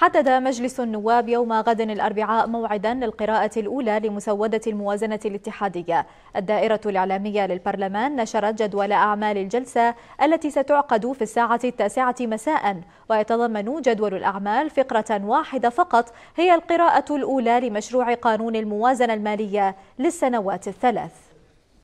حدد مجلس النواب يوم غد الأربعاء موعدا للقراءة الأولى لمسودة الموازنة الاتحادية الدائرة الإعلامية للبرلمان نشرت جدول أعمال الجلسة التي ستعقد في الساعة التاسعة مساء ويتضمن جدول الأعمال فقرة واحدة فقط هي القراءة الأولى لمشروع قانون الموازنة المالية للسنوات الثلاث